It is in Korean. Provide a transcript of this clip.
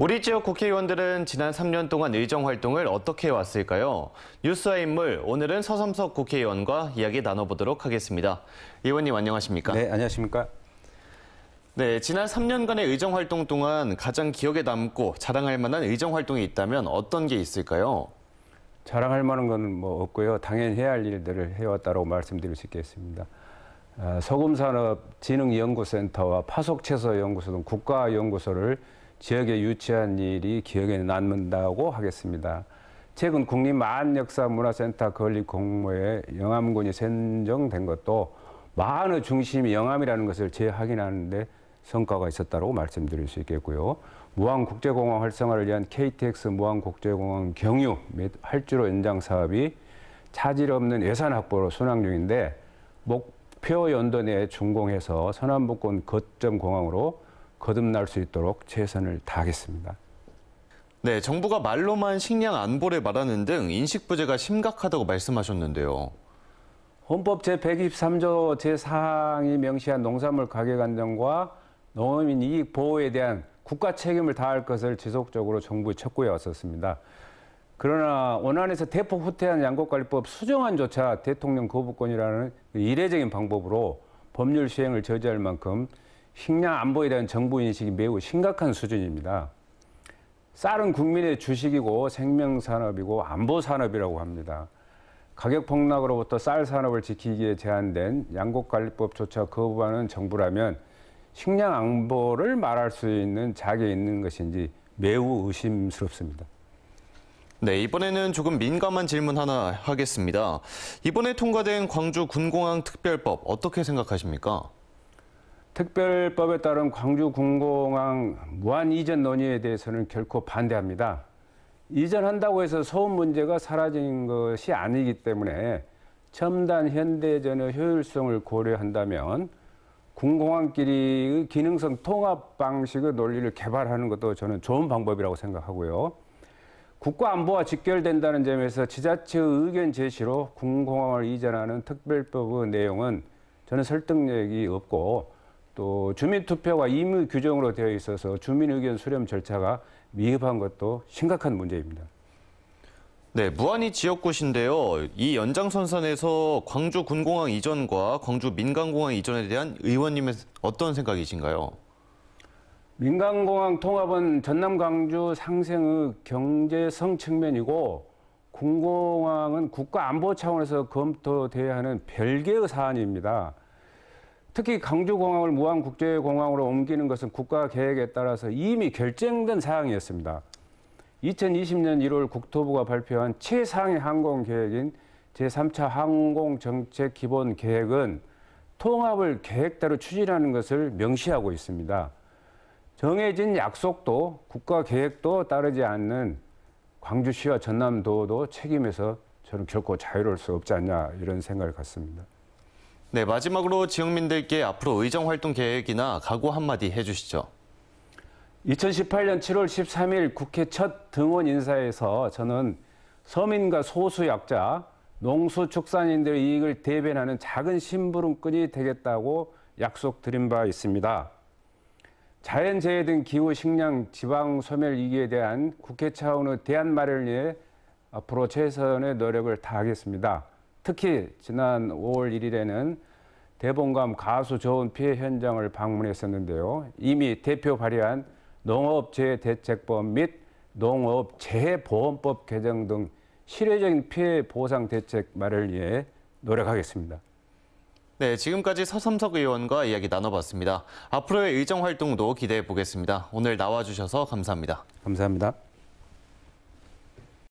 우리 지역 국회의원들은 지난 3년 동안 의정 활동을 어떻게 왔을까요? 뉴스와 인물, 오늘은 서삼석 국회의원과 이야기 나눠보도록 하겠습니다. 의원님 안녕하십니까? 네, 안녕하십니까? 네, 지난 3년간의 의정 활동 동안 가장 기억에 남고 자랑할 만한 의정 활동이 있다면 어떤 게 있을까요? 자랑할 만한 건 뭐 없고요. 당연히 해야 할 일들을 해왔다고 말씀드릴 수 있겠습니다. 아, 소금산업진흥연구센터와 파속채소연구소 등 국가연구소를 지역에 유치한 일이 기억에 남는다고 하겠습니다. 최근 국립마역사문화센터 건립 공모에 영암군이 선정된 것도 마의 중심이 영암이라는 것을 재확인하는데 성과가 있었다고 말씀드릴 수 있겠고요. 무항국제공항 활성화를 위한 KTX 무항국제공항 경유 및 활주로 연장 사업이 차질 없는 예산 확보로 순항 중인데 목표 연도 내에 준공해서 서남북권 거점 공항으로 거듭날 수 있도록 최선을 다하겠습니다. 네, 정부가 말로만 식량 안보를 말하는 등 인식 부재가 심각하다고 말씀하셨는데요. 헌법 제123조 제4항이 명시한 농산물 가격 안정과 농민 이익 보호에 대한 국가 책임을 다할 것을 지속적으로 정부의 촉구해 왔었습니다. 그러나 원안에서 대폭 후퇴한 양곡관리법 수정안조차 대통령 거부권이라는 이례적인 방법으로 법률 시행을 저지할 만큼 식량 안보에 대한 정부 인식이 매우 심각한 수준입니다. 쌀은 국민의 주식이고 생명산업이고 안보산업이라고 합니다. 가격 폭락으로부터 쌀 산업을 지키기에 제한된 양곡관리법조차 거부하는 정부라면 식량 안보를 말할 수 있는 자격이 있는 것인지 매우 의심스럽습니다. 네, 이번에는 조금 민감한 질문 하나 하겠습니다. 이번에 통과된 광주 군공항 특별법 어떻게 생각하십니까? 특별법에 따른 광주공공항 무한 이전 논의에 대해서는 결코 반대합니다. 이전한다고 해서 소음 문제가 사라진 것이 아니기 때문에 첨단 현대전의 효율성을 고려한다면 군공항끼리의 기능성 통합 방식의 논리를 개발하는 것도 저는 좋은 방법이라고 생각하고요. 국가안보와 직결된다는 점에서 지자체 의견 제시로 군공항을 이전하는 특별법의 내용은 저는 설득력이 없고 또 주민투표가 임의 규정으로 되어 있어서 주민의견 수렴 절차가 미흡한 것도 심각한 문제입니다. 네, 무안이 지역구신데요. 이 연장선상에서 광주 군공항 이전과 광주 민간공항 이전에 대한 의원님의 어떤 생각이신가요? 민간공항 통합은 전남 광주 상생의 경제성 측면이고 군공항은 국가 안보 차원에서 검토돼야 하는 별개의 사안입니다. 특히 광주공항을무한국제공항으로 옮기는 것은 국가 계획에 따라서 이미 결정된 사항이었습니다. 2020년 1월 국토부가 발표한 최상의 항공 계획인 제3차 항공정책 기본 계획은 통합을 계획대로 추진하는 것을 명시하고 있습니다. 정해진 약속도 국가 계획도 따르지 않는 광주시와 전남도도 책임에서 저는 결코 자유로울 수 없지 않냐 이런 생각을 갖습니다. 네, 마지막으로 지역민들께 앞으로 의정 활동 계획이나 각오 한마디 해주시죠. 2018년 7월 13일 국회 첫 등원 인사에서 저는 서민과 소수 약자, 농수축산인들의 이익을 대변하는 작은 심부름꾼이 되겠다고 약속드린 바 있습니다. 자연재해 등 기후, 식량, 지방 소멸 위기에 대한 국회 차원의 대안 마련을 위해 앞으로 최선의 노력을 다하겠습니다. 특히 지난 5월 1일에는 대본감 가수 저온 피해 현장을 방문했었는데요. 이미 대표 발의한 농업재해 대책법 및 농업재해보험법 개정 등 실효적인 피해 보상 대책 마련을 위해 노력하겠습니다. 네, 지금까지 서삼석 의원과 이야기 나눠봤습니다. 앞으로의 의정 활동도 기대해 보겠습니다. 오늘 나와주셔서 감사합니다. 감사합니다.